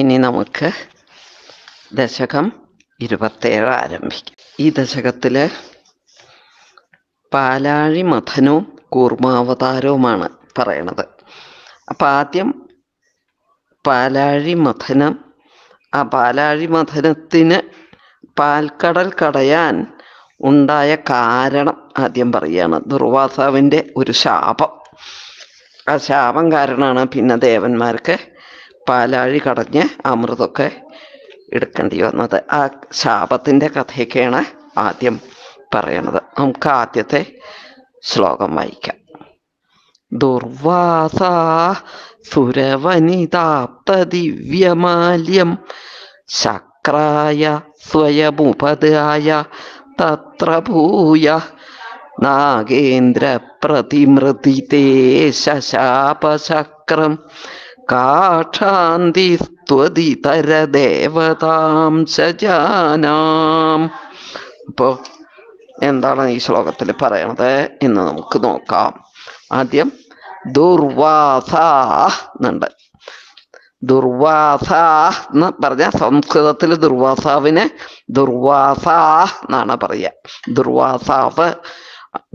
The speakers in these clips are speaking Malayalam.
ഇനി നമുക്ക് ദശകം ഇരുപത്തേഴ് ആരംഭിക്കും ഈ ദശകത്തിൽ പാലാഴി മഥനവും കൂർമാവതാരവുമാണ് പറയണത് അപ്പം ആദ്യം പാലാഴി മഥനം ആ പാലാഴി മഥനത്തിന് പാൽക്കടൽ കടയാൻ ഉണ്ടായ കാരണം ആദ്യം പറയുകയാണ് ദുർവാസാവിൻ്റെ ഒരു ശാപം ആ ശാപം കാരണമാണ് പിന്നെ ദേവന്മാർക്ക് പാലാഴി കടഞ്ഞ് അമൃതമൊക്കെ എടുക്കേണ്ടി വന്നത് ആ ശാപത്തിൻ്റെ കഥയൊക്കെയാണ് ആദ്യം പറയണത് നമുക്ക് ആദ്യത്തെ ശ്ലോകം വായിക്കാം സുരവനിതാപ്ത ദിവ്യമാല്യം ശക്രായ സ്വയമുപതായ തത്ര ഭൂയ നാഗേന്ദ്ര പ്രതിമൃതി ശശാപശക്രം കാക്ഷാന്തി സ്ത്വതിതരദേവതാം ശജാനാം എന്താണ് ഈ ശ്ലോകത്തിൽ പറയണത് എന്ന് നമുക്ക് നോക്കാം ആദ്യം ദുർവാസ എന്നുണ്ട് ദുർവാസ എന്ന് പറഞ്ഞ സംസ്കൃതത്തിൽ ദുർവാസാവിനെ ദുർവാസ എന്നാണ് പറയുക ദുർവാസാവ്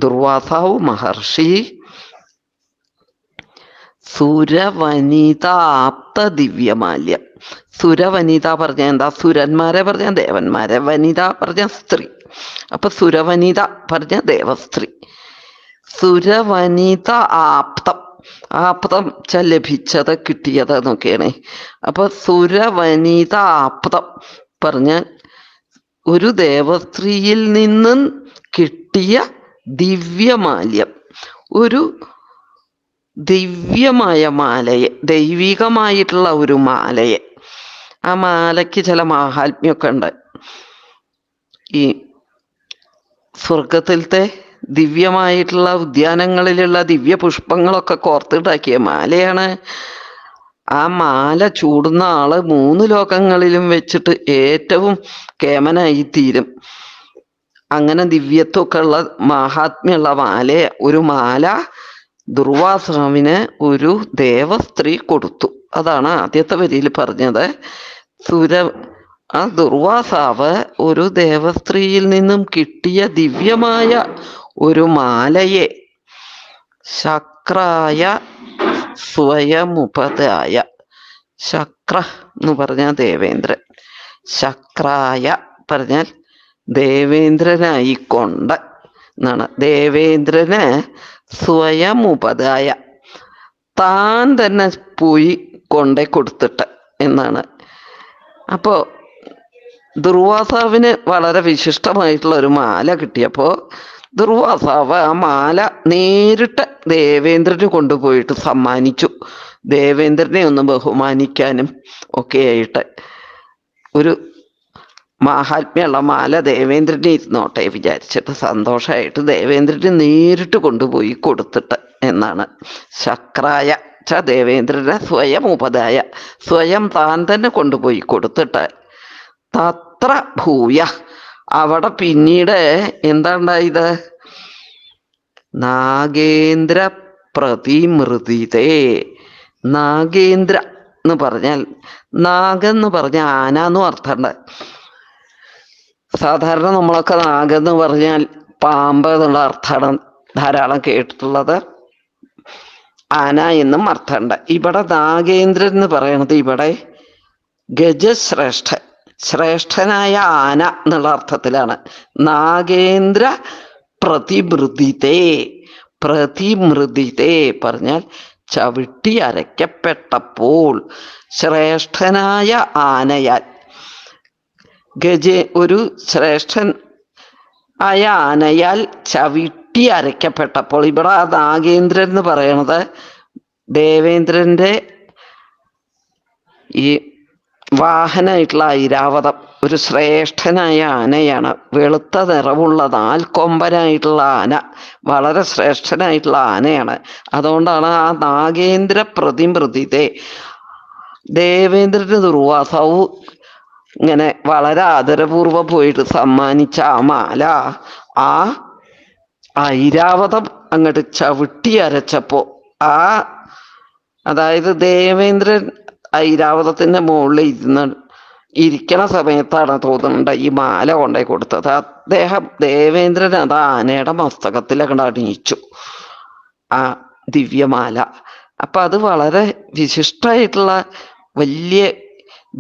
ദുർവാസാവ് മഹർഷി സുരവനിതാപ്ത ദിവ്യമാല്യ സുരവനിത പറഞ്ഞ എന്താ സുരന്മാരെ പറഞ്ഞ ദേവന്മാരെ വനിത പറഞ്ഞ സ്ത്രീ അപ്പൊ സുരവനിത പറഞ്ഞ ദേവസ്ത്രീ സുരവനിത ആപ്തം ആപ്തം ച ലഭിച്ചത് കിട്ടിയത് എന്നൊക്കെയാണ് അപ്പൊ സുരവനിത ആപ്തം പറഞ്ഞ ഒരു ദേവസ്ത്രീയിൽ നിന്നും കിട്ടിയ ദിവ്യമാല്യം ഒരു ദിവ്യമായ മാലയെ ദൈവികമായിട്ടുള്ള ഒരു മാലയെ ആ മാലയ്ക്ക് ചില മാഹാത്മ്യമൊക്കെ ഉണ്ട് ഈ സ്വർഗത്തിലത്തെ ദിവ്യമായിട്ടുള്ള ഉദ്യാനങ്ങളിലുള്ള ദിവ്യ പുഷ്പങ്ങളൊക്കെ കോർത്തിട്ടാക്കിയ മാലയാണ് ആ മാല ചൂടുന്ന ആള് മൂന്ന് ലോകങ്ങളിലും വെച്ചിട്ട് ഏറ്റവും കേമനായി തീരും അങ്ങനെ ദിവ്യത്വമൊക്കെ ഉള്ള മാഹാത്മ്യമുള്ള മാല ഒരു മാല ദുർവാസാവിന് ഒരു ദേവസ്ത്രീ കൊടുത്തു അതാണ് ആദ്യത്തെ വരിയിൽ പറഞ്ഞത് സുര ആ ദുർവാസാവ് ഒരു ദേവസ്ത്രീയിൽ നിന്നും കിട്ടിയ ദിവ്യമായ ഒരു മാലയെ ശക്രായ സ്വയമുപതായ ശക്ര എന്ന് പറഞ്ഞ ദേവേന്ദ്രൻ ശക്രായ പറഞ്ഞാൽ ദേവേന്ദ്രനായിക്കൊണ്ട് എന്നാണ് ദേവേന്ദ്രന് സ്വയം ഉപതായ താൻ തന്നെ പോയി കൊണ്ടേ കൊടുത്തിട്ട് എന്നാണ് അപ്പോ ദുർവാസാവിന് വളരെ വിശിഷ്ടമായിട്ടുള്ള ഒരു മാല കിട്ടിയപ്പോ ദുർവാസാവ് ആ മാല നേരിട്ട് ദേവേന്ദ്രന് കൊണ്ടുപോയിട്ട് സമ്മാനിച്ചു ദേവേന്ദ്രനെ ഒന്ന് ബഹുമാനിക്കാനും ഒക്കെ ആയിട്ട് ഒരു മഹാത്മ്യമുള്ള മാല ദേവേന്ദ്രനെ ഇരുന്നോട്ടെ വിചാരിച്ചിട്ട് സന്തോഷമായിട്ട് ദേവേന്ദ്രനെ നേരിട്ട് കൊണ്ടുപോയി കൊടുത്തിട്ട് എന്നാണ് ശക്രായ ച ദേവേന്ദ്രനെ സ്വയം ഉപതായ സ്വയം താൻ തന്നെ കൊണ്ടുപോയി കൊടുത്തിട്ട് തത്ര ഭൂയ അവിടെ പിന്നീട് എന്താണ്ടായത് നാഗേന്ദ്ര പ്രതിമൃതിതേ നാഗേന്ദ്ര എന്ന് പറഞ്ഞാൽ നാഗെന്ന് പറഞ്ഞ ആന എന്നും അർത്ഥമുണ്ട് സാധാരണ നമ്മളൊക്കെ നാഗെന്ന് പറഞ്ഞാൽ പാമ്പ് എന്നുള്ള അർത്ഥമാണ് ധാരാളം കേട്ടിട്ടുള്ളത് ആന എന്നും അർത്ഥമുണ്ട് ഇവിടെ നാഗേന്ദ്രൻ എന്ന് പറയുന്നത് ഇവിടെ ഗജശ്രേഷ്ഠൻ ശ്രേഷ്ഠനായ ആന എന്നുള്ള അർത്ഥത്തിലാണ് നാഗേന്ദ്ര പ്രതിമൃതിതേ പ്രതിമൃതിതേ പറഞ്ഞാൽ ചവിട്ടി അരയ്ക്കപ്പെട്ടപ്പോൾ ശ്രേഷ്ഠനായ ആനയാൽ ഗജേ ഒരു ശ്രേഷ്ഠൻ ആയ ആനയാൽ ചവിട്ടി അരയ്ക്കപ്പെട്ടപ്പോൾ ഇവിടെ ആ നാഗേന്ദ്രൻ എന്ന് പറയണത് ദേവേന്ദ്രന്റെ ഈ വാഹനായിട്ടുള്ള ഐരാവതം ഒരു ശ്രേഷ്ഠനായ ആനയാണ് വെളുത്ത നിറവുള്ള നാൽക്കൊമ്പനായിട്ടുള്ള ആന വളരെ ശ്രേഷ്ഠനായിട്ടുള്ള ആനയാണ് അതുകൊണ്ടാണ് ആ നാഗേന്ദ്ര പ്രതിമൃതിതെ ദേവേന്ദ്രന്റെ ദുർവാസവും ഇങ്ങനെ വളരെ ആദരപൂർവ്വം പോയിട്ട് സമ്മാനിച്ച ആ മാല ആ ഐരാവതം അങ്ങോട്ട് ചവിട്ടി അരച്ചപ്പോ ആ അതായത് ദേവേന്ദ്രൻ ഐരാവതത്തിന്റെ മുകളിൽ ഇരുന്ന് ഇരിക്കണ സമയത്താണ് തോന്നുന്നുണ്ട് ഈ മാല കൊണ്ടേ കൊടുത്തത് അദ്ദേഹം ദേവേന്ദ്രൻ അത് ആനയുടെ മസ്തകത്തിലങ്ങോട്ട് അണിയിച്ചു ആ ദിവ്യമാല അപ്പൊ അത് വളരെ വിശിഷ്ടമായിട്ടുള്ള വലിയ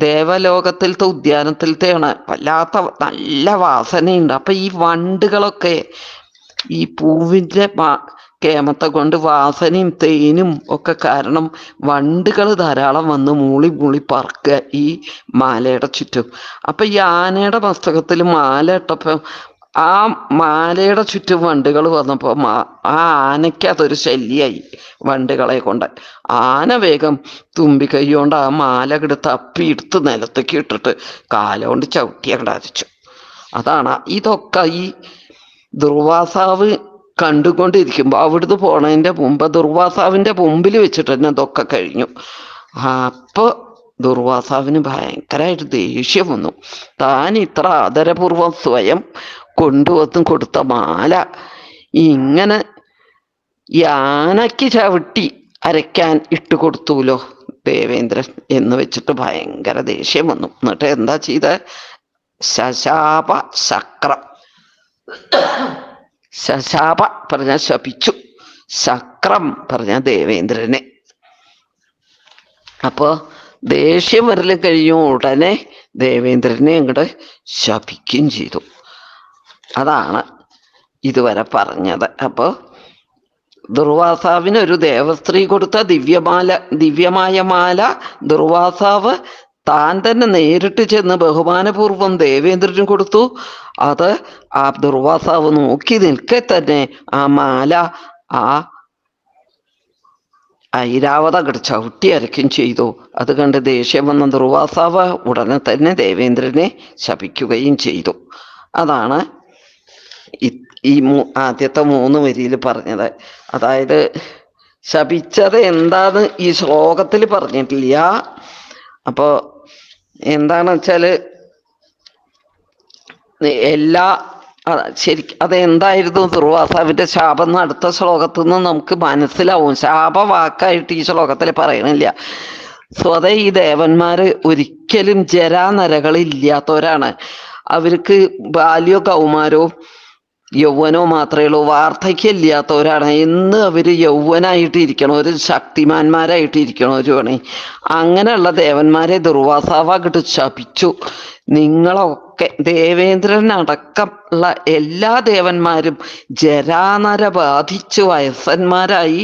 ദേവലോകത്തിലത്തെ ഉദ്യാനത്തിലത്തെയാണ് വല്ലാത്ത നല്ല വാസനയുണ്ട് അപ്പൊ ഈ വണ്ടുകളൊക്കെ ഈ പൂവിന്റെ കേമത്തെ കൊണ്ട് വാസനയും തേനും ഒക്കെ കാരണം വണ്ടുകൾ ധാരാളം വന്ന് മൂളി മൂളി പറക്കുക ഈ മാലയുടെ ചുറ്റും അപ്പൊ ഈ ആനയുടെ മസ്തകത്തിൽ മാല ഇട്ടപ്പോ ആ മാലയുടെ ചുറ്റും വണ്ടുകൾ വന്നപ്പോൾ മാ ആ ആനയ്ക്ക് അതൊരു വണ്ടുകളെ കൊണ്ട് ആന വേഗം തുമ്പി കൈകൊണ്ട് ആ മാല എടുത്ത് നിലത്തേക്ക് ഇട്ടിട്ട് കാലുകൊണ്ട് ചവിട്ടിയങ്ങട് അരച്ചു അതാണ് ഇതൊക്കെ ഈ ദുർവാസാവ് കണ്ടുകൊണ്ടിരിക്കുമ്പോൾ അവിടുന്ന് പോണതിൻ്റെ മുമ്പ് ദുർവാസാവിൻ്റെ മുമ്പിൽ വെച്ചിട്ട് തന്നെ അതൊക്കെ കഴിഞ്ഞു അപ്പോൾ ദുർവാസാവിന് ഭയങ്കരമായിട്ട് ദേഷ്യം വന്നു താൻ ഇത്ര ആദരപൂർവം സ്വയം കൊണ്ടുവന്നും കൊടുത്ത മാല ഇങ്ങനെ യാനയ്ക്ക് ചവിട്ടി അരയ്ക്കാൻ ഇട്ട് കൊടുത്തൂലോ ദേവേന്ദ്രൻ എന്ന് വെച്ചിട്ട് ഭയങ്കര ദേഷ്യം വന്നു എന്നിട്ട് എന്താ ചെയ്ത ശശാപ ശക്രം ശശാപ പറഞ്ഞ ശപിച്ചു ശക്രം പറഞ്ഞ ദേവേന്ദ്രനെ അപ്പോ ദേഷ്യം വരൽ കഴിഞ്ഞ ഉടനെ ദേവേന്ദ്രനെ അങ്ങോട്ട് ശപിക്കുകയും ചെയ്തു അതാണ് ഇതുവരെ പറഞ്ഞത് അപ്പോൾ ദുർവാസാവിന് ഒരു ദേവസ്ത്രീ കൊടുത്ത ദിവ്യമാല ദിവ്യമായ മാല ദുർവാസാവ് താൻ തന്നെ നേരിട്ട് ചെന്ന് ബഹുമാനപൂർവം ദേവേന്ദ്രന് കൊടുത്തു അത് ആ ദുർവാസാവ് നോക്കി നിൽക്കെ തന്നെ ആ മാല ആ കട ചവിട്ടി അരയ്ക്കും ചെയ്തു അത് കണ്ട് ദേഷ്യം വന്ന ദുർവാസാവ് ഉടനെ തന്നെ ദേവേന്ദ്രനെ ശപിക്കുകയും ചെയ്തു അതാണ് ഈ ആദ്യത്തെ മൂന്ന് വരിയിൽ പറഞ്ഞത് അതായത് ശപിച്ചത് എന്താന്ന് ഈ ശ്ലോകത്തിൽ പറഞ്ഞിട്ടില്ല അപ്പോൾ എന്താണെന്ന് വെച്ചാല് എല്ലാ ശരി എന്തായിരുന്നു ദുർവാസാവിന്റെ ശാപം എന്ന് അടുത്ത ശ്ലോകത്തിൽ നിന്ന് നമുക്ക് മനസ്സിലാവും ശാപവാക്കായിട്ട് ഈ ശ്ലോകത്തിൽ പറയണില്ല സ്വതേ ഈ ദേവന്മാര് ഒരിക്കലും ജരാനരകളില്ലാത്തവരാണ് അവർക്ക് ബാല്യോ കൗമാരവും യൗവനോ മാത്രമേ ഉള്ളൂ വാർദ്ധക്യമില്ലാത്ത ഒരാളാണ് എന്ന് അവർ യൗവനായിട്ടിരിക്കണം ഒരു ശക്തിമാന്മാരായിട്ട് ഒരു പണി അങ്ങനെയുള്ള ദേവന്മാരെ ദുർവാസാവ ശപിച്ചു നിങ്ങളൊക്കെ ദേവേന്ദ്രൻ അടക്കമുള്ള എല്ലാ ദേവന്മാരും ജരാനര ബാധിച്ചു വയസ്സന്മാരായി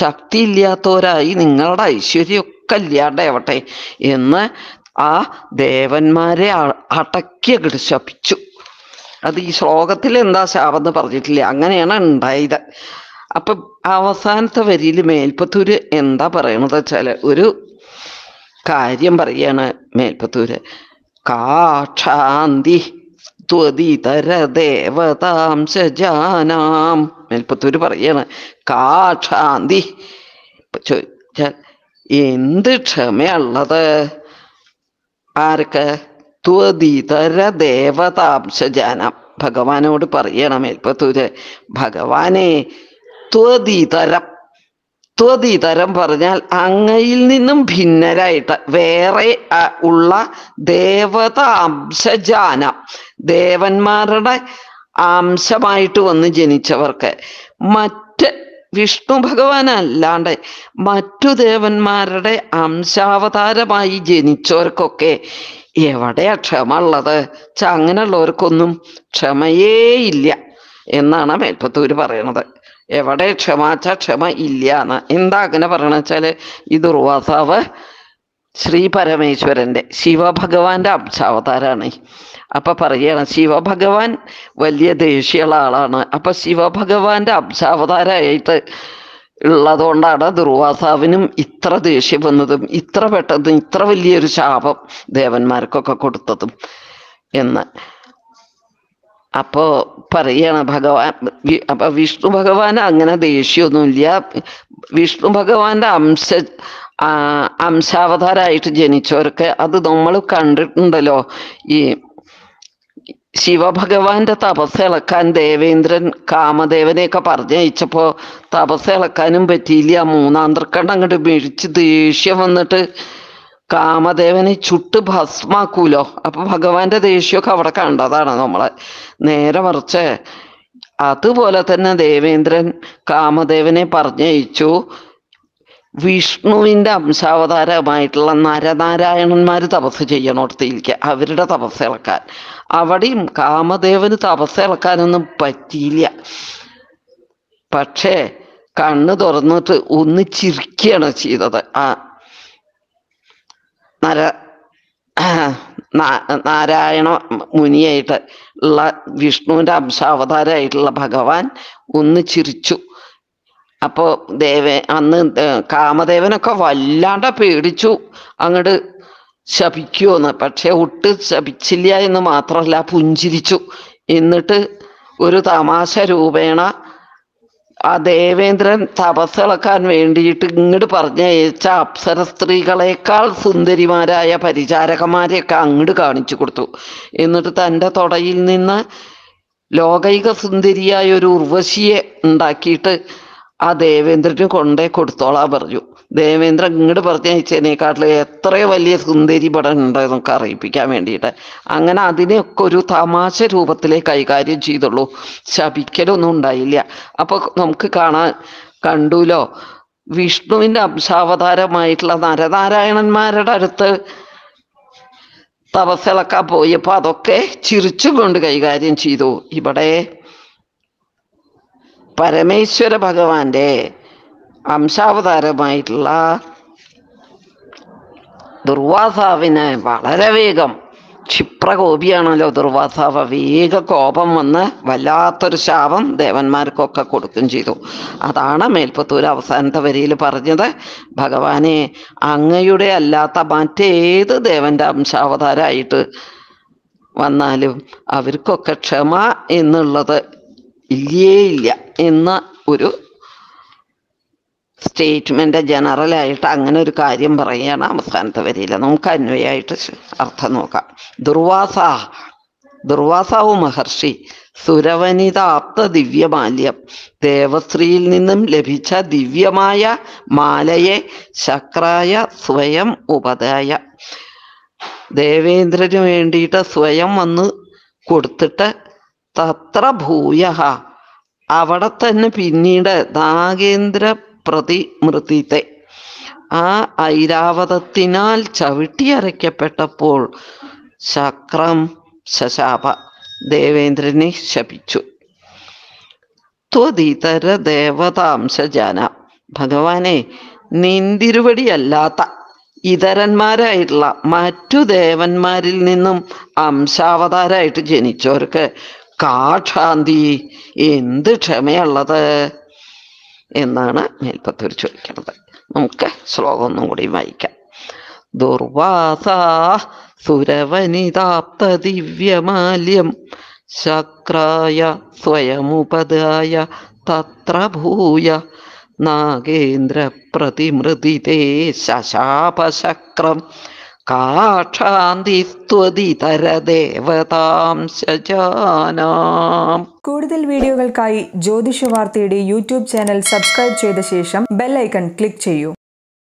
ശക്തിയില്ലാത്തവരായി നിങ്ങളുടെ ഐശ്വര്യമൊക്കെ ഇല്ലാണ്ടാവട്ടെ എന്ന് ആ ദേവന്മാരെ അടക്കിയ കിട്ട് ശപിച്ചു അത് ഈ ശ്ലോകത്തിൽ എന്താ ശാപെന്ന് പറഞ്ഞിട്ടില്ല അങ്ങനെയാണ് ഉണ്ടായത് അപ്പം അവസാനത്തെ വരിയിൽ മേൽപ്പത്തൂര് എന്താ പറയണത് വെച്ചാൽ ഒരു കാര്യം പറയാണ് മേൽപ്പത്തൂര് കാക്ഷാന്തി ദേവതാം മേൽപ്പത്തൂര് പറയാണ് കാക്ഷാന്തി ചോദിച്ചാൽ എന്ത് ക്ഷമയുള്ളത് ആർക്ക് ത്വതിതര ദേവതാംശജാനം ഭഗവാനോട് പറയണം മേൽപ്പത്തൂര് ഭഗവാനെ ത്വതിതരം ത്വതിതരം പറഞ്ഞാൽ അങ്ങയിൽ നിന്നും ഭിന്നരായിട്ട് വേറെ ഉള്ള അംശജാന ദേവന്മാരുടെ അംശമായിട്ട് വന്ന് ജനിച്ചവർക്ക് മറ്റ് വിഷ്ണു ഭഗവാനല്ലാണ്ട് മറ്റു ദേവന്മാരുടെ അംശാവതാരമായി ജനിച്ചവർക്കൊക്കെ എവിടെയാ ക്ഷമ ഉള്ളത് അങ്ങനെയുള്ളവർക്കൊന്നും ക്ഷമയേ ഇല്ല എന്നാണ് മേൽപ്പത്തൂര് പറയണത് എവിടെ ക്ഷമാച്ച ക്ഷമ ഇല്ല എന്ന് എന്താ അങ്ങനെ പറയണ വെച്ചാല് ഈ ദുർവാസാവ് ശ്രീ പരമേശ്വരന്റെ ശിവഭഗവാന്റെ അംശാവതാരാണ് അപ്പൊ പറയാണ് ശിവഭഗവാൻ വലിയ ദേഷ്യമുള്ള ആളാണ് അപ്പൊ ശിവഭഗവാന്റെ അംശാവതാരായിട്ട് ഉള്ളതുകൊണ്ടാണ് ദുർവാസാവിനും ഇത്ര ദേഷ്യം വന്നതും ഇത്ര പെട്ടതും ഇത്ര വലിയൊരു ശാപം ദേവന്മാർക്കൊക്കെ കൊടുത്തതും എന്ന് അപ്പോ പറയാണ് ഭഗവാൻ അപ്പൊ വിഷ്ണു ഭഗവാൻ അങ്ങനെ ദേഷ്യമൊന്നുമില്ല വിഷ്ണു ഭഗവാന്റെ അംശ അംശാവതാരായിട്ട് ജനിച്ചവർക്ക് അത് നമ്മൾ കണ്ടിട്ടുണ്ടല്ലോ ഈ ശിവഭഗവാന്റെ തപസ് ഇളക്കാൻ ദേവേന്ദ്രൻ കാമദേവനെയൊക്കെ പറഞ്ഞയച്ചപ്പോൾ തപസ് ഇളക്കാനും പറ്റിയില്ല മൂന്നാം തൃക്കണ്ണം അങ്ങോട്ട് മേടിച്ച് ദേഷ്യം വന്നിട്ട് കാമദേവനെ ചുട്ട് ഭസ്മാക്കൂലോ അപ്പൊ ഭഗവാന്റെ ദേഷ്യമൊക്കെ അവിടെ കണ്ടതാണ് നമ്മളെ നേരെ മറിച്ച് അതുപോലെ തന്നെ ദേവേന്ദ്രൻ കാമദേവനെ പറഞ്ഞയച്ചു വിഷ്ണുവിൻ്റെ അംശാവതാരമായിട്ടുള്ള നരനാരായണന്മാർ തപസ് ചെയ്യണോടത്തിരിക്കുക അവരുടെ തപസ് ഇളക്കാൻ അവിടെയും കാമദേവന് തപസ് ഇളക്കാനൊന്നും പറ്റിയില്ല പക്ഷേ കണ്ണ് തുറന്നിട്ട് ഒന്ന് ചിരിക്കുകയാണ് ചെയ്തത് ആ നര നാരായണ മുനിയായിട്ട് ഉള്ള വിഷ്ണുവിൻ്റെ അംശാവതാരമായിട്ടുള്ള ഭഗവാൻ ഒന്ന് ചിരിച്ചു അപ്പോൾ ദേവ അന്ന് കാമദേവനൊക്കെ വല്ലാണ്ട പേടിച്ചു അങ്ങോട്ട് ശപിക്കുമെന്ന് പക്ഷെ ഒട്ട് ശപിച്ചില്ല എന്ന് മാത്രമല്ല പുഞ്ചിരിച്ചു എന്നിട്ട് ഒരു തമാശ രൂപേണ ആ ദേവേന്ദ്രൻ തപസ് ഇളക്കാൻ വേണ്ടിയിട്ട് ഇങ്ങോട്ട് അയച്ച അപ്സര സ്ത്രീകളെക്കാൾ സുന്ദരിമാരായ പരിചാരകന്മാരെയൊക്കെ അങ്ങോട്ട് കാണിച്ചു കൊടുത്തു എന്നിട്ട് തൻ്റെ തൊടയിൽ നിന്ന് ലോകൈക സുന്ദരിയായ ഒരു ഉർവശിയെ ഉണ്ടാക്കിയിട്ട് ആ ദേവേന്ദ്രന് കൊണ്ടേ കൊടുത്തോളാ പറഞ്ഞു ദേവേന്ദ്രൻ ഇങ്ങോട്ട് പറഞ്ഞയച്ചതിനേക്കാട്ടിൽ എത്ര വലിയ സുന്ദരി പടം നമുക്ക് അറിയിപ്പിക്കാൻ വേണ്ടിയിട്ട് അങ്ങനെ അതിനെയൊക്കെ ഒരു തമാശ രൂപത്തിലേ കൈകാര്യം ചെയ്തുള്ളൂ ശപിക്കലൊന്നും ഉണ്ടായില്ല അപ്പോൾ നമുക്ക് കാണാൻ കണ്ടുല്ലോ വിഷ്ണുവിന്റെ അംശാവതാരമായിട്ടുള്ള നരനാരായണന്മാരുടെ അടുത്ത് തപസ്സിളക്കാൻ പോയപ്പോ അതൊക്കെ ചിരിച്ചുകൊണ്ട് കൈകാര്യം ചെയ്തു ഇവിടെ പരമേശ്വര ഭഗവാന്റെ അംശാവതാരമായിട്ടുള്ള ദുർവാസാവിന് വളരെ വേഗം ക്ഷിപ്രകോപിയാണല്ലോ ദുർവാസാവ വേഗ കോപം വന്ന് വല്ലാത്തൊരു ശാപം ദേവന്മാർക്കൊക്കെ കൊടുക്കുകയും ചെയ്തു അതാണ് മേൽപ്പത്തൂർ അവസാനത്തെ വരിയിൽ പറഞ്ഞത് ഭഗവാനെ അങ്ങയുടെ അല്ലാത്ത മറ്റേത് ദേവന്റെ അംശാവതാരമായിട്ട് വന്നാലും അവർക്കൊക്കെ ക്ഷമ എന്നുള്ളത് ഇല്ലേ ഇല്ല എന്ന ഒരു ജനറൽ ജനറലായിട്ട് അങ്ങനെ ഒരു കാര്യം പറയുകയാണ് അവസാനത്തെ വരിയിൽ നമുക്ക് അന്വയായിട്ട് അർത്ഥം നോക്കാം ദുർവാസ ദുർവാസാവു മഹർഷി സുരവനിതാപ്ത ദിവ്യമാല്യം ദേവശ്രീയിൽ നിന്നും ലഭിച്ച ദിവ്യമായ മാലയെ ശക്രായ സ്വയം ഉപതായ ദേവേന്ദ്രന് വേണ്ടിയിട്ട് സ്വയം വന്ന് കൊടുത്തിട്ട് തത്ര ഭൂയഹ അവിടെ തന്നെ പിന്നീട് നാഗേന്ദ്ര പ്രതിമൃതിത്തെ ആ ഐരാവതത്തിനാൽ ചവിട്ടിയരയ്ക്കപ്പെട്ടപ്പോൾ ശക്രം ശശാപ ദേവേന്ദ്രനെ ശപിച്ചു ത്വതിതര ദേവതാംശജാന ഭഗവാനെ നിന്തിരുവടിയല്ലാത്ത ഇതരന്മാരായിട്ടുള്ള മറ്റു ദേവന്മാരിൽ നിന്നും അംശാവതാരായിട്ട് ജനിച്ചവർക്ക് കാക്ഷാന്തി എന്ത് ക്ഷമയുള്ളത് എന്നാണ് മേൽപ്പത്തൂർ ചോദിക്കുന്നത് നമുക്ക് ശ്ലോകം ഒന്നും കൂടി വായിക്കാം ദുർവാസ സുരവനിതാപ്ത ദിവ്യമാല്യം ശക്രായ സ്വയമുപദായ തത്ര ഭൂയ നാഗേന്ദ്ര പ്രതിമൃതി ശശാപശക്രം കൂടുതൽ വീഡിയോകൾക്കായി ജ്യോതിഷ വാർത്തയുടെ യൂട്യൂബ് ചാനൽ സബ്സ്ക്രൈബ് ചെയ്ത ശേഷം ബെല്ലൈക്കൺ ക്ലിക്ക് ചെയ്യൂ